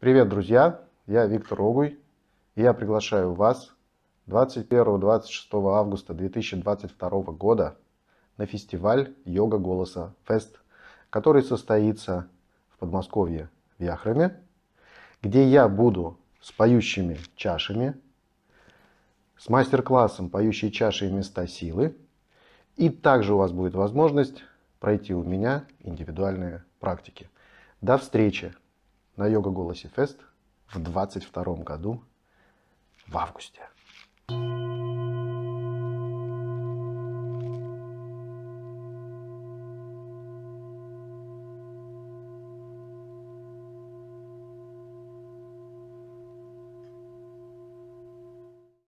Привет, друзья! Я Виктор Огуй, и я приглашаю вас 21-26 августа 2022 года на фестиваль «Йога голоса Фест», который состоится в Подмосковье в Яхраме, где я буду с поющими чашами, с мастер-классом «Поющие чаши и места силы», и также у вас будет возможность пройти у меня индивидуальные практики. До встречи! на Йога Голосе Фест в 22 году в августе.